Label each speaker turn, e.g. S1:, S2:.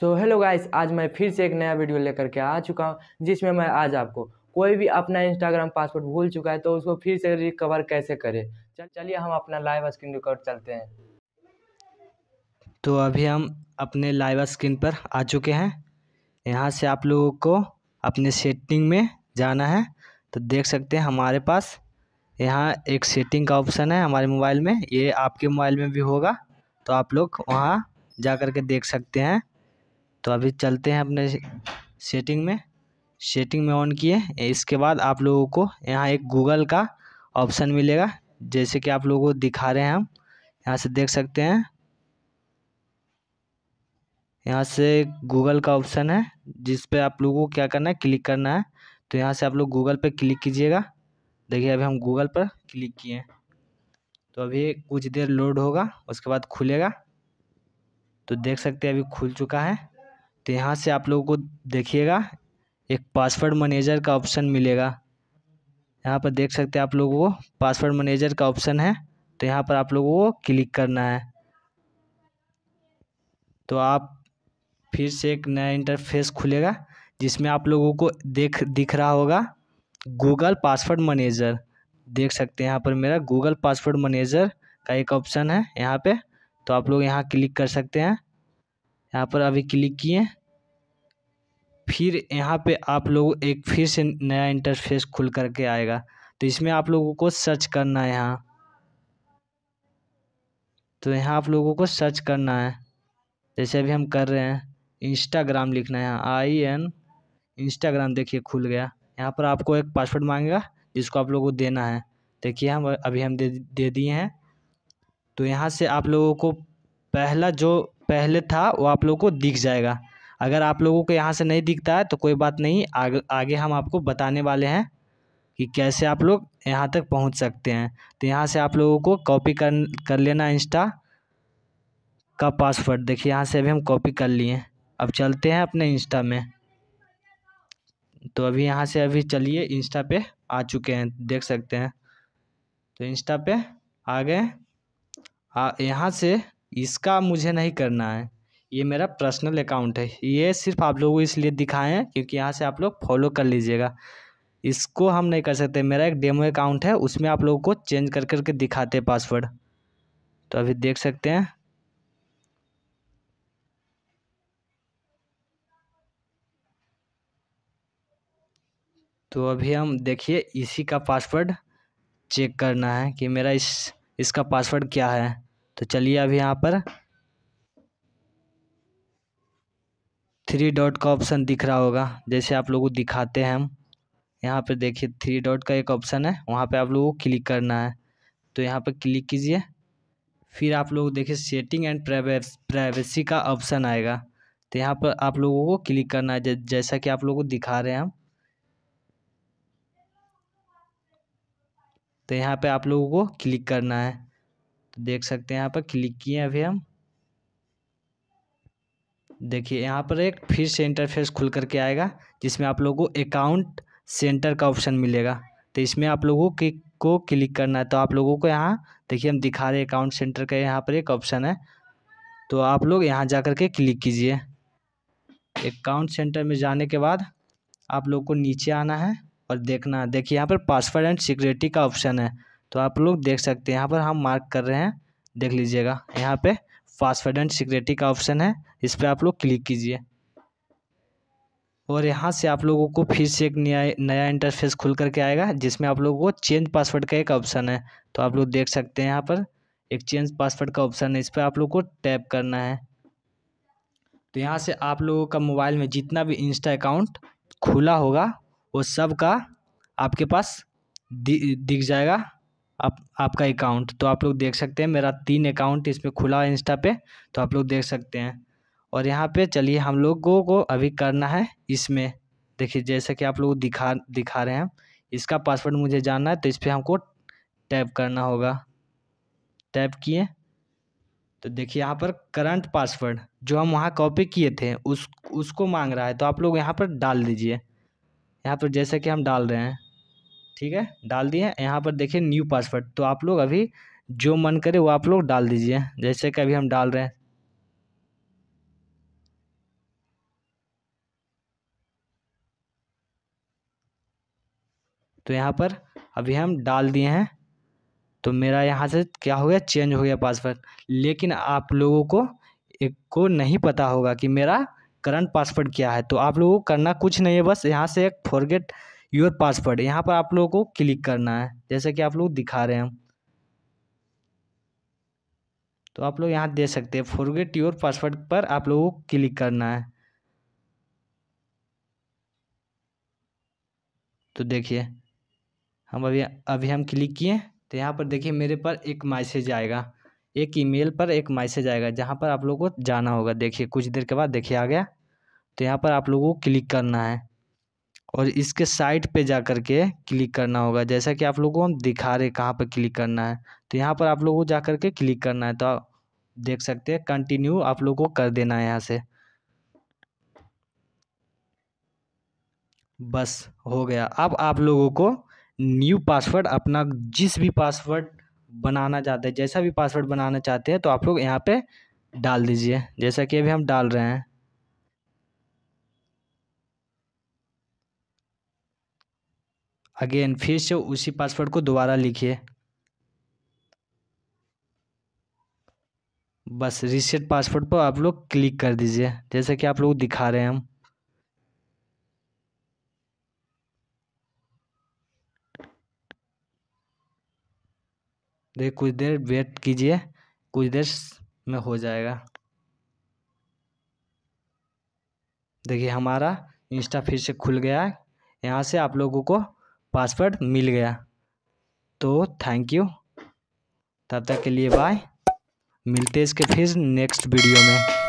S1: so hello guys आज मैं फिर से एक नया वीडियो लेकर के आ चुका हूँ जिसमें मैं आज आपको कोई भी अपना इंस्टाग्राम पासवर्ड भूल चुका है तो उसको फिर से रिकवर कैसे करें चल चलिए हम अपना लाइव स्क्रीन रिकॉर्ड चलते हैं तो अभी हम अपने लाइव स्क्रीन पर आ चुके हैं यहाँ से आप लोगों को अपने सेटिंग में जाना है तो देख सकते हैं हमारे पास यहाँ एक सेटिंग का ऑप्शन है हमारे मोबाइल में ये आपके मोबाइल में भी होगा तो आप लोग वहाँ जा कर के देख सकते हैं तो अभी चलते हैं अपने सेटिंग में सेटिंग में ऑन किए इसके बाद आप लोगों को यहाँ एक गूगल का ऑप्शन मिलेगा जैसे कि आप लोगों को दिखा रहे हैं हम यहाँ से देख सकते हैं यहाँ से गूगल का ऑप्शन है जिस पे आप लोगों को क्या करना है क्लिक करना है तो यहाँ से आप लोग गूगल पे क्लिक कीजिएगा देखिए अभी हम गूगल पर क्लिक किए तो अभी कुछ देर लोड होगा उसके बाद खुलेगा तो देख सकते हैं अभी खुल चुका है तो यहाँ से आप लोगों को देखिएगा एक पासवर्ड मैनेजर का ऑप्शन मिलेगा यहाँ पर देख सकते हैं आप लोगों को पासवर्ड मैनेजर का ऑप्शन है तो यहाँ पर आप लोगों को क्लिक करना है तो आप फिर से एक नया इंटरफेस खुलेगा जिसमें आप लोगों को देख दिख रहा होगा गूगल पासवर्ड मैनेजर देख सकते हैं यहाँ पर मेरा गूगल पासवर्ड मैनेजर का एक ऑप्शन है यहाँ पे तो आप लोग यहाँ क्लिक कर सकते हैं यहाँ पर अभी क्लिक किए फिर यहाँ पे आप लोग एक फिर से नया इंटरफेस खुल करके आएगा तो इसमें आप लोगों को सर्च करना है यहाँ तो यहाँ आप लोगों को सर्च करना है जैसे अभी हम कर रहे हैं इंस्टाग्राम लिखना है यहाँ आई एन इंस्टाग्राम देखिए खुल गया यहाँ पर आपको एक पासवर्ड मांगेगा जिसको आप लोगों को देना है देखिए हम अभी हम दे दे दिए हैं तो यहाँ से आप लोगों को पहला जो पहले था वो आप लोगों को दिख जाएगा अगर आप लोगों को यहाँ से नहीं दिखता है तो कोई बात नहीं आग, आगे हम आपको बताने वाले हैं कि कैसे आप लोग यहाँ तक पहुँच सकते हैं तो यहाँ से आप लोगों को कॉपी कर कर लेना इंस्टा का पासवर्ड देखिए यहाँ से अभी हम कॉपी कर लिए अब चलते हैं अपने इंस्टा में तो अभी यहाँ से अभी चलिए इंस्टा पे आ चुके हैं देख सकते हैं तो इंस्टा पे आ गए यहाँ से इसका मुझे नहीं करना है ये मेरा पर्सनल अकाउंट है ये सिर्फ आप लोगों को इसलिए दिखाए हैं क्योंकि यहाँ से आप लोग फॉलो कर लीजिएगा इसको हम नहीं कर सकते मेरा एक डेमो अकाउंट है उसमें आप लोगों को चेंज कर करके दिखाते हैं पासवर्ड तो अभी देख सकते हैं तो अभी हम देखिए इसी का पासवर्ड चेक करना है कि मेरा इस इसका पासवर्ड क्या है तो चलिए अभी यहाँ पर थ्री डॉट का ऑप्शन दिख रहा होगा जैसे आप लोगों को दिखाते हैं हम यहाँ पे देखिए थ्री डॉट का एक ऑप्शन है वहाँ पे आप लोगों को क्लिक करना है तो यहाँ पे क्लिक कीजिए फिर आप लोग देखिए सेटिंग एंड प्राइवेसी का ऑप्शन आएगा तो यहाँ पर आप लोगों को क्लिक करना है जैसा कि आप लोगों को दिखा रहे हैं हम तो यहाँ पे आप लोगों को क्लिक करना है तो देख सकते हैं यहाँ पर क्लिक किए अभी हम देखिए यहाँ पर एक फिर से इंटरफेस खुल करके आएगा जिसमें आप लोगों को अकाउंट सेंटर का ऑप्शन मिलेगा तो इसमें आप लोगों के को क्लिक करना है तो आप लोगों को यहाँ देखिए हम दिखा रहे अकाउंट सेंटर का यहाँ पर एक ऑप्शन है तो आप लोग यहाँ जा कर के क्लिक कीजिए अकाउंट सेंटर में जाने के बाद आप लोग को नीचे आना है और देखना है देखिए यहाँ पर पासवर्ड एंड सिक्योरिटी का ऑप्शन है तो आप लोग देख सकते हैं यहाँ पर हम मार्क कर रहे हैं देख लीजिएगा यहाँ पे पासवर्ड एंड सिक्योरिटी का ऑप्शन है इस पर आप लोग क्लिक कीजिए और यहाँ से आप लोगों को फिर से एक नया नया इंटरफेस खुल करके आएगा जिसमें आप लोगों को चेंज पासवर्ड का एक ऑप्शन है तो आप लोग देख सकते हैं यहाँ पर एक चेंज पासवर्ड का ऑप्शन है इस पर आप लोग को टैप करना है तो यहाँ से आप लोगों का मोबाइल में जितना भी इंस्टा अकाउंट खुला होगा वो सब का आपके पास दि दिख जाएगा आप आपका अकाउंट तो आप लोग देख सकते हैं मेरा तीन अकाउंट इसमें खुला है इंस्टा पे तो आप लोग देख सकते हैं और यहाँ पे चलिए हम लोगों को अभी करना है इसमें देखिए जैसे कि आप लोग दिखा दिखा रहे हैं इसका पासवर्ड मुझे जानना है तो इस पर हमको टैप करना होगा टैप किए तो देखिए यहाँ पर करंट पासवर्ड जो हम वहाँ कॉपी किए थे उस उसको मांग रहा है तो आप लोग यहाँ पर डाल दीजिए यहाँ पर जैसे कि हम डाल रहे हैं ठीक है डाल दिए यहाँ पर देखिए न्यू पासवर्ड तो आप लोग अभी जो मन करे वो आप लोग डाल दीजिए जैसे कि अभी हम डाल रहे हैं तो यहाँ पर अभी हम डाल दिए हैं तो मेरा यहाँ से क्या हो गया चेंज हो गया पासवर्ड लेकिन आप लोगों को एक को नहीं पता होगा कि मेरा करंट पासवर्ड क्या है तो आप लोगों को करना कुछ नहीं है बस यहाँ से एक फॉरगेट योर पासवर्ड यहाँ पर आप लोगों को क्लिक करना है जैसा कि आप लोग दिखा रहे हैं तो आप लोग यहाँ दे सकते हैं फॉरगेट योर पासवर्ड पर आप लोगों को क्लिक करना है तो देखिए हम अभी अभी हम क्लिक किए तो यहाँ पर देखिए मेरे पर एक मैसेज आएगा एक ईमेल पर एक मैसेज आएगा जहाँ पर आप लोगों को जाना होगा देखिए कुछ देर के बाद देखिए आ गया तो यहाँ पर आप लोगों को क्लिक करना है और इसके साइट पे जा कर के क्लिक करना होगा जैसा कि आप लोगों को हम दिखा रहे कहाँ पर क्लिक करना है तो यहाँ पर आप लोगों को जा कर के क्लिक करना है तो देख सकते हैं कंटिन्यू आप लोगों को कर देना है यहाँ से बस हो गया अब आप लोगों को न्यू पासवर्ड अपना जिस भी पासवर्ड बनाना चाहते हैं जैसा भी पासवर्ड बनाना चाहते हैं तो आप लोग यहाँ पे डाल दीजिए जैसा कि अभी हम डाल रहे हैं अगेन फिर से उसी पासवर्ड को दोबारा लिखिए बस रिसेट पासवर्ड पर आप लोग क्लिक कर दीजिए जैसे कि आप लोग दिखा रहे हैं हम देख कुछ देर वेट कीजिए कुछ देर में हो जाएगा देखिए हमारा इंस्टा फिर से खुल गया है यहाँ से आप लोगों को पासवर्ड मिल गया तो थैंक यू तब तक के लिए बाय मिलते इसके फिर नेक्स्ट वीडियो में